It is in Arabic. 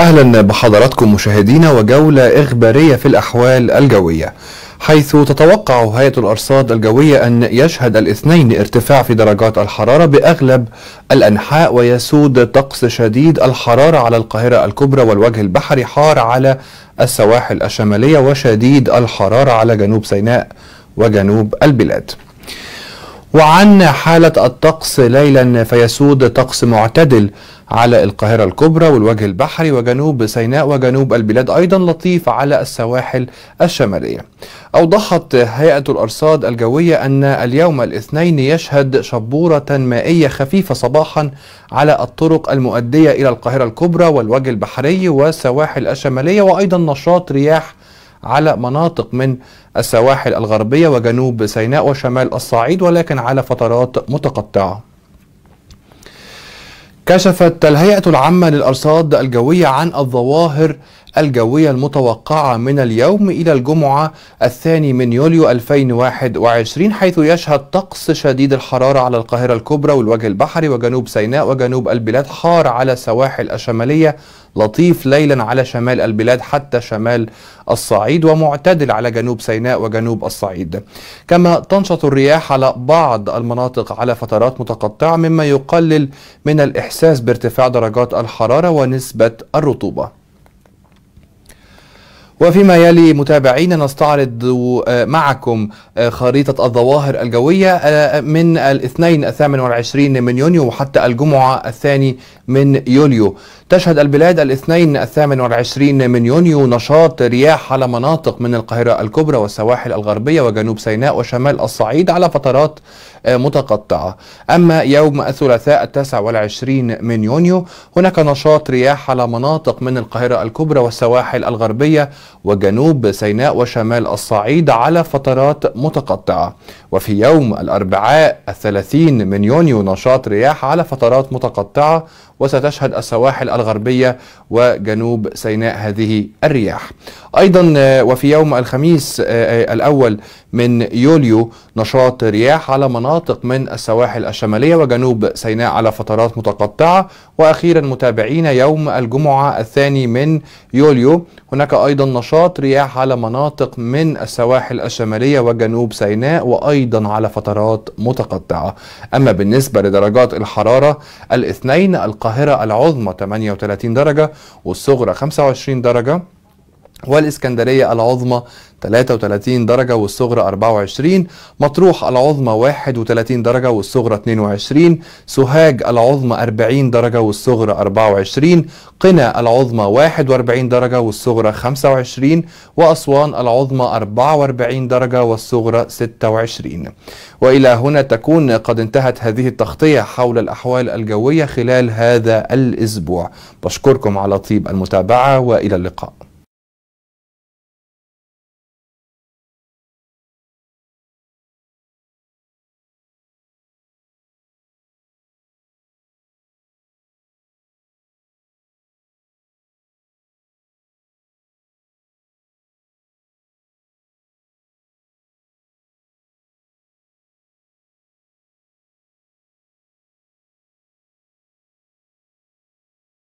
أهلا بحضراتكم مشاهدينا وجولة إخبارية في الأحوال الجوية حيث تتوقع هيئة الأرصاد الجوية أن يشهد الاثنين ارتفاع في درجات الحرارة بأغلب الأنحاء ويسود طقس شديد الحرارة على القاهرة الكبرى والوجه البحري حار على السواحل الشمالية وشديد الحرارة على جنوب سيناء وجنوب البلاد وعنا حالة الطقس ليلا فيسود طقس معتدل على القاهرة الكبرى والوجه البحري وجنوب سيناء وجنوب البلاد أيضا لطيف على السواحل الشمالية أوضحت هيئة الأرصاد الجوية أن اليوم الاثنين يشهد شبورة مائية خفيفة صباحا على الطرق المؤدية إلى القاهرة الكبرى والوجه البحري والسواحل الشمالية وأيضا نشاط رياح على مناطق من السواحل الغربية وجنوب سيناء وشمال الصعيد ولكن على فترات متقطعة كشفت الهيئة العامة للأرصاد الجوية عن الظواهر الجوية المتوقعة من اليوم إلى الجمعة الثاني من يوليو 2021 حيث يشهد طقس شديد الحرارة على القاهرة الكبرى والوجه البحري وجنوب سيناء وجنوب البلاد حار على السواحل الشمالية لطيف ليلا على شمال البلاد حتى شمال الصعيد ومعتدل على جنوب سيناء وجنوب الصعيد كما تنشط الرياح على بعض المناطق على فترات متقطعة مما يقلل من الإحساس بارتفاع درجات الحرارة ونسبة الرطوبة وفيما يلي متابعينا نستعرض آه، معكم آه، خريطة الظواهر الجوية آه، من الاثنين الثامن والعشرين من يونيو وحتى الجمعة الثاني من يوليو تشهد البلاد الاثنين الثامن والعشرين من يونيو نشاط رياح على مناطق من القاهرة الكبرى والسواحل الغربية وجنوب سيناء وشمال الصعيد على فترات آه، متقطعة أما يوم الثلاثاء التاسع والعشرين من يونيو هناك نشاط رياح على مناطق من القاهرة الكبرى والسواحل الغربية وجنوب سيناء وشمال الصعيد على فترات متقطعة وفي يوم الأربعاء الثلاثين من يونيو نشاط رياح على فترات متقطعة وستشهد السواحل الغربية وجنوب سيناء هذه الرياح أيضا آه، وفي يوم الخميس آه، الأول من يوليو نشاط رياح على مناطق مناطق من السواحل الشمالية وجنوب سيناء على فترات متقطعة وأخيرا متابعين يوم الجمعة الثاني من يوليو هناك أيضا نشاط رياح على مناطق من السواحل الشمالية وجنوب سيناء وأيضا على فترات متقطعة أما بالنسبة لدرجات الحرارة الاثنين القاهرة العظمى 38 درجة والصغرى 25 درجة والإسكندرية العظمى 33 درجة والصغرى 24 مطروح العظمى 31 درجة والصغرى 22 سوهاج العظمى 40 درجة والصغرى 24 قنا العظمى 41 درجة والصغرى 25 وأسوان العظمى 44 درجة والصغرى 26 وإلى هنا تكون قد انتهت هذه التغطية حول الأحوال الجوية خلال هذا الأسبوع بشكركم على طيب المتابعة وإلى اللقاء